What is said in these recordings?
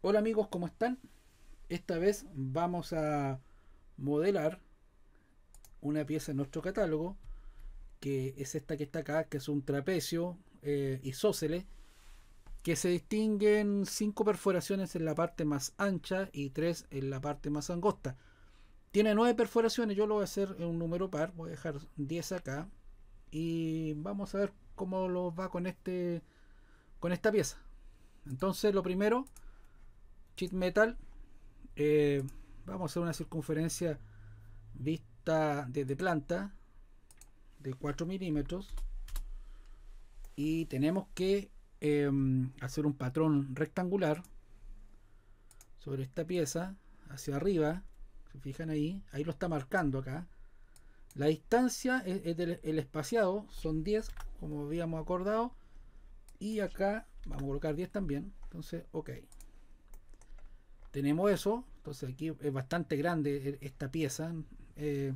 Hola amigos, ¿cómo están? Esta vez vamos a modelar una pieza en nuestro catálogo, que es esta que está acá, que es un trapecio eh, isósceles, que se distinguen cinco perforaciones en la parte más ancha y tres en la parte más angosta. Tiene nueve perforaciones, yo lo voy a hacer en un número par, voy a dejar 10 acá y vamos a ver cómo lo va con este con esta pieza. Entonces, lo primero Cheat Metal. Eh, vamos a hacer una circunferencia vista desde planta de 4 milímetros. Y tenemos que em, hacer un patrón rectangular sobre esta pieza hacia arriba. Se fijan ahí, ahí lo está marcando acá. La distancia, el, el espaciado son 10, como habíamos acordado. Y acá vamos a colocar 10 también. Entonces, ok tenemos eso, entonces aquí es bastante grande eh, esta pieza, eh,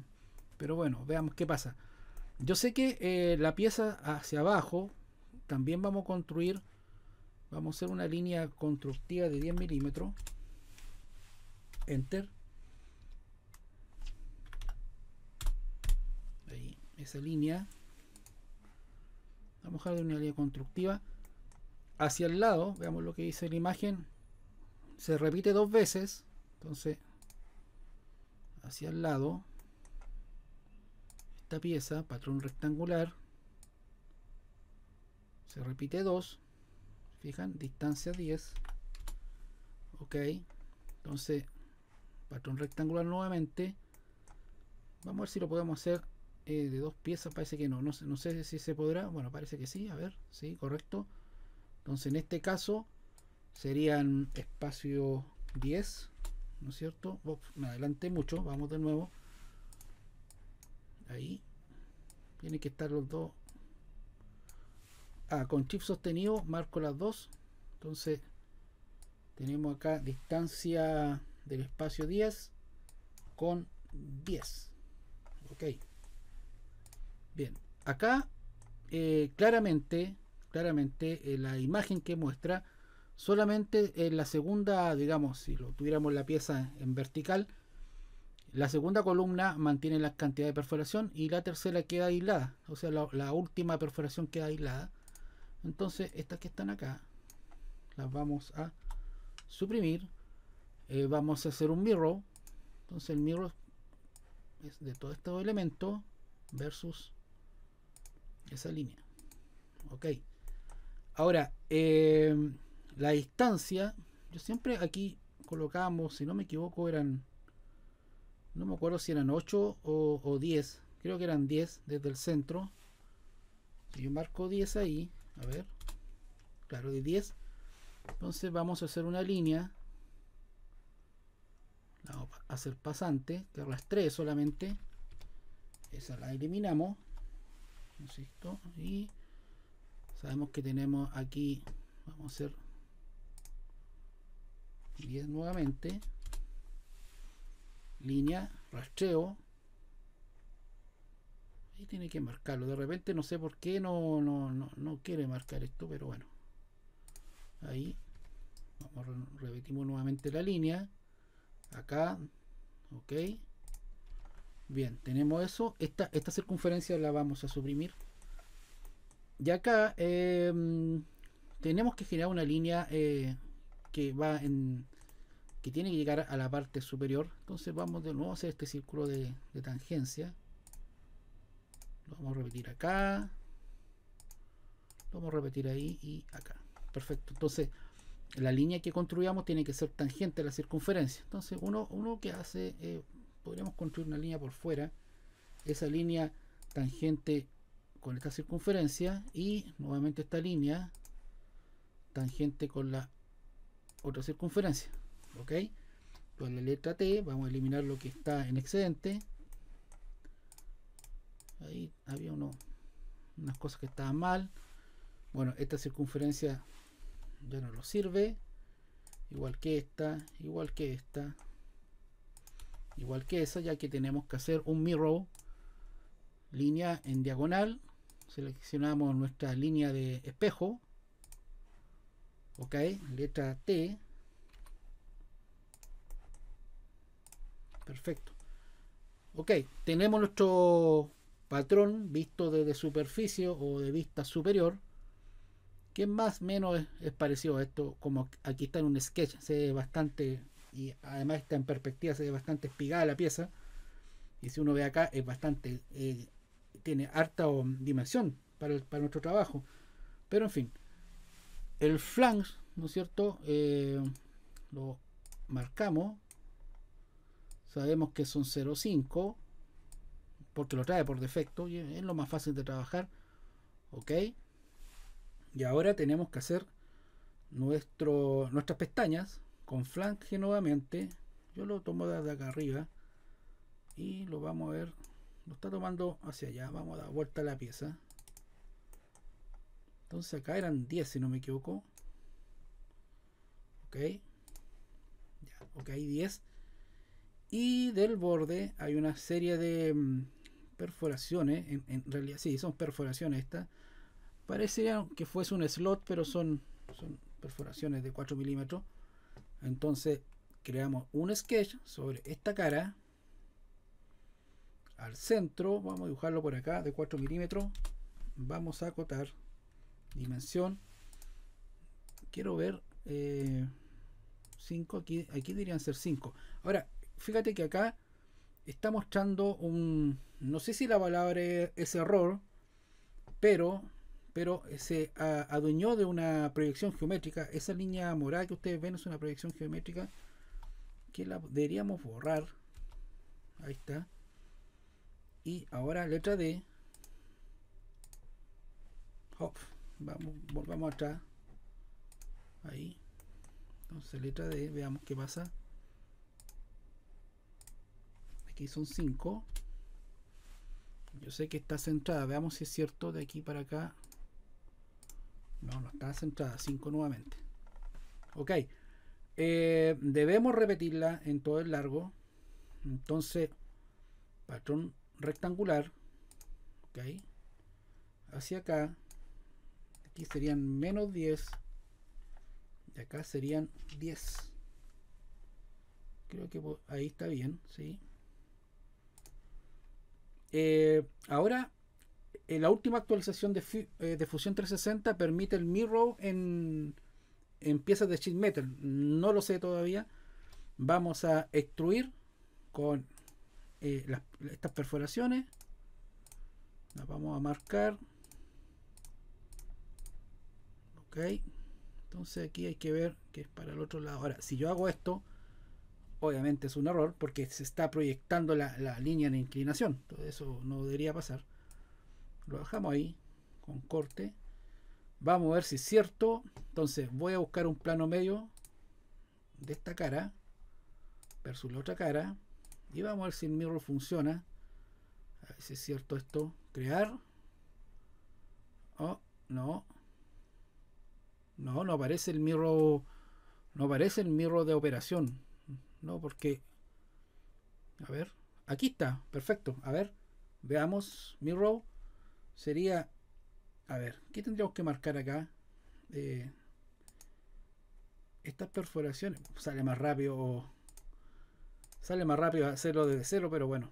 pero bueno, veamos qué pasa. Yo sé que eh, la pieza hacia abajo también vamos a construir, vamos a hacer una línea constructiva de 10 milímetros, enter, ahí, esa línea, vamos a dejar una línea constructiva, hacia el lado, veamos lo que dice la imagen, se repite dos veces. Entonces, hacia el lado, esta pieza, patrón rectangular, se repite dos Fijan, distancia 10. Ok, entonces, patrón rectangular nuevamente. Vamos a ver si lo podemos hacer eh, de dos piezas. Parece que no, no, no sé si se podrá. Bueno, parece que sí, a ver, sí, correcto. Entonces, en este caso, serían espacio 10, ¿no es cierto? Oh, me adelanté mucho, vamos de nuevo. Ahí. Tiene que estar los dos. Ah, con chip sostenido marco las dos. Entonces, tenemos acá distancia del espacio 10 con 10. Ok. Bien. Acá, eh, claramente, claramente eh, la imagen que muestra Solamente en la segunda, digamos, si lo tuviéramos la pieza en vertical, la segunda columna mantiene la cantidad de perforación y la tercera queda aislada. O sea, la, última perforación queda aislada. Entonces, estas que están acá, las vamos a suprimir. Eh, vamos a hacer un mirror. Entonces, el mirror es de todo este elemento versus esa línea. Ok. Ahora, eh, la distancia, yo siempre aquí colocamos, si no me equivoco, eran, no me acuerdo si eran 8 o, 10, creo que eran 10 desde el centro. Si yo marco 10 ahí, a ver, claro, de 10. Entonces vamos a hacer una línea, vamos a hacer pasante, que las 3 solamente, esa la eliminamos, insisto, y sabemos que tenemos aquí, vamos a hacer bien nuevamente línea rastreo y tiene que marcarlo de repente no sé por qué no, no, no, quiere marcar esto pero bueno ahí vamos, repetimos nuevamente la línea acá ok bien tenemos eso esta, esta circunferencia la vamos a suprimir y acá em, tenemos que generar una línea eh, que va en que tiene que llegar a la parte superior entonces vamos de nuevo a hacer este círculo de, tangencia lo vamos a repetir acá lo vamos a repetir ahí y acá perfecto entonces la línea que construyamos tiene que ser tangente a la circunferencia entonces uno, uno que hace eh, podríamos construir una línea por fuera esa línea tangente con esta circunferencia y nuevamente esta línea tangente con la otra circunferencia. ¿Ok? Con la letra T vamos a eliminar lo que está en excedente. Ahí había uno, unas cosas que estaban mal. Bueno, esta circunferencia ya no nos sirve. Igual que esta, igual que esta, igual que esa, ya que tenemos que hacer un mirror línea en diagonal. Seleccionamos nuestra línea de espejo ok letra T perfecto ok tenemos nuestro patrón visto desde superficie o de vista superior que más o menos es, parecido a esto como aquí está en un sketch se ve bastante y además está en perspectiva se ve bastante espigada la pieza y si uno ve acá es bastante eh, tiene harta um, dimensión para, para nuestro trabajo pero en fin el flange, ¿no es cierto? Eh, lo marcamos. Sabemos que son 0.5 porque lo trae por defecto y es lo más fácil de trabajar. Ok. Y ahora tenemos que hacer nuestro, nuestras pestañas con flange nuevamente. Yo lo tomo desde acá arriba y lo vamos a ver. Lo está tomando hacia allá. Vamos a dar vuelta a la pieza. Entonces acá eran 10 si no me equivoco. Ok. Ya, ok, 10. Y del borde hay una serie de mm, perforaciones. En, realidad, sí, son perforaciones estas. Parecería que fuese un slot, pero son, son perforaciones de 4 milímetros. Entonces creamos un sketch sobre esta cara. Al centro, vamos a dibujarlo por acá de 4 milímetros. Vamos a acotar dimensión quiero ver 5 eh, aquí aquí deberían ser 5 ahora fíjate que acá está mostrando un no sé si la palabra es error pero pero se adueñó de una proyección geométrica esa línea morada que ustedes ven es una proyección geométrica que la deberíamos borrar ahí está y ahora letra D hop vamos volvamos atrás ahí entonces letra D veamos qué pasa aquí son 5 yo sé que está centrada veamos si es cierto de aquí para acá no, no está centrada 5 nuevamente ok eh, debemos repetirla en todo el largo entonces patrón rectangular ok hacia acá aquí serían menos 10 y acá serían 10 creo que ahí está bien sí eh, ahora eh, la última actualización de, eh, Fusion 360 permite el mirror en, piezas de sheet metal no lo sé todavía vamos a extruir con estas perforaciones las vamos a marcar ok entonces aquí hay que ver que es para el otro lado ahora si yo hago esto obviamente es un error porque se está proyectando la, línea de inclinación todo eso no debería pasar lo dejamos ahí con corte vamos a ver si es cierto entonces voy a buscar un plano medio de esta cara versus la otra cara y vamos a ver si el mirror funciona a ver si es cierto esto crear oh no no, no aparece el mirror. No aparece el mirror de operación. No, porque. A ver. Aquí está. Perfecto. A ver. Veamos. Mirror. Sería. A ver. ¿Qué tendríamos que marcar acá? Eh, estas perforaciones. Sale más rápido. Sale más rápido hacerlo desde cero, pero bueno.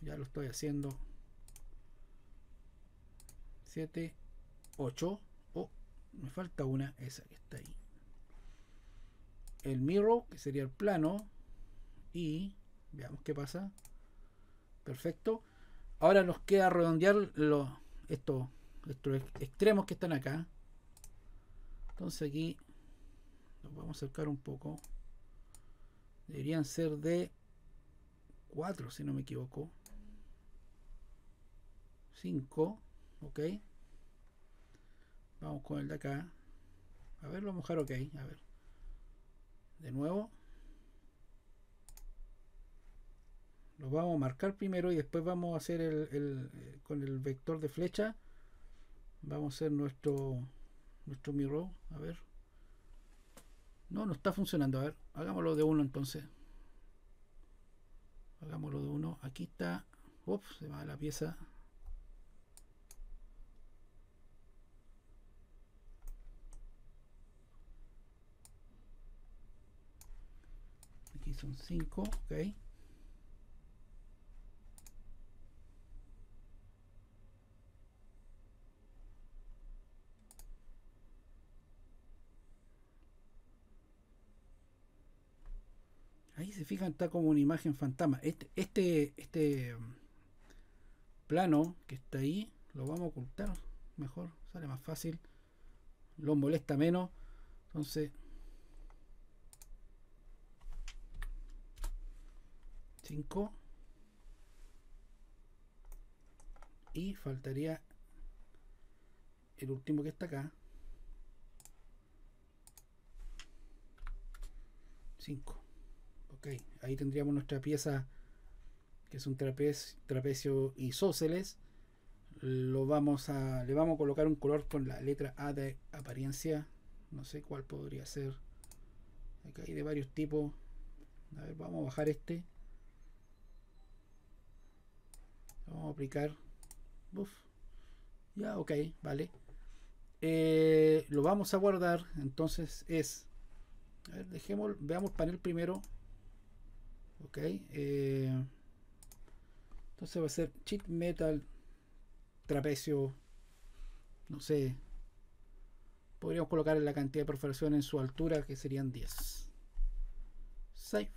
Ya lo estoy haciendo. 7, 8 me falta una, esa que está ahí. El mirror, que sería el plano. Y veamos qué pasa. Perfecto. Ahora nos queda redondear los, estos extremos que están acá. Entonces aquí nos vamos a acercar un poco. Deberían ser de 4, si no me equivoco. 5, ok. Vamos con el de acá. A ver, vamos a dejar ok. A ver. De nuevo. Lo vamos a marcar primero y después vamos a hacer el, eh, con el vector de flecha. Vamos a hacer nuestro, nuestro mirror. A ver. No, no está funcionando. A ver, hagámoslo de uno entonces. Hagámoslo de uno. Aquí está. Ups, se va la pieza. son 5, ok. Ahí se fijan, está como una imagen fantasma. Este, este, este mm, plano que está ahí, lo vamos a ocultar mejor, sale más fácil, lo molesta menos. Entonces, y faltaría el último que está acá 5 ok ahí tendríamos nuestra pieza que es un trapecio, trapecio isósceles lo vamos a le vamos a colocar un color con la letra A de apariencia no sé cuál podría ser acá hay de varios tipos a ver vamos a bajar este Vamos a aplicar. Ya, ok, vale. Eh, lo vamos a guardar. Entonces es. A ver, dejemos, veamos panel primero. Ok. Eh, entonces va a ser chip metal, trapecio, no sé. Podríamos colocar la cantidad de perforación en su altura, que serían 10. Save.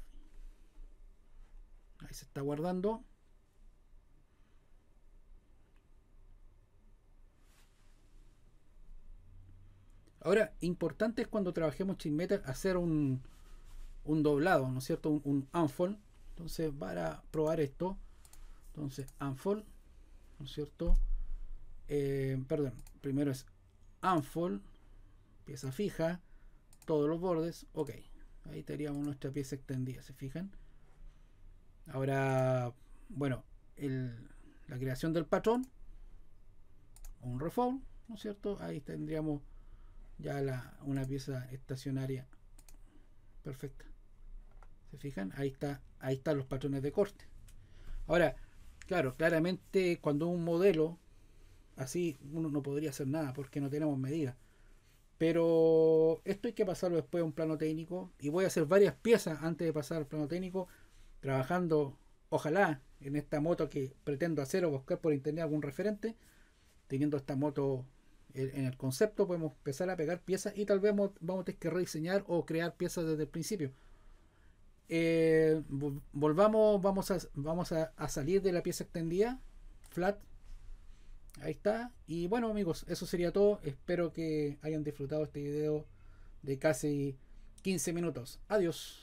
Ahí se está guardando. Ahora, importante es cuando trabajemos chismeta hacer un, un doblado, ¿no es cierto? Un, unfold. Entonces, para probar esto, entonces unfold, ¿no es cierto? Eh, perdón, primero es unfold, pieza fija, todos los bordes, ok. Ahí tendríamos nuestra pieza extendida, ¿se fijan? Ahora, bueno, el, la creación del patrón, un refold, ¿no es cierto? Ahí tendríamos ya la, una pieza estacionaria perfecta. ¿Se fijan? Ahí está, ahí están los patrones de corte. Ahora, claro, claramente cuando un modelo así uno no podría hacer nada porque no tenemos medida Pero esto hay que pasarlo después a un plano técnico y voy a hacer varias piezas antes de pasar al plano técnico trabajando, ojalá, en esta moto que pretendo hacer o buscar por internet algún referente, teniendo esta moto en el concepto podemos empezar a pegar piezas y tal vez vamos a tener que rediseñar o crear piezas desde el principio. Eh, volvamos, vamos, a, vamos a, a, salir de la pieza extendida, flat. Ahí está. Y bueno amigos, eso sería todo. Espero que hayan disfrutado este video de casi 15 minutos. Adiós.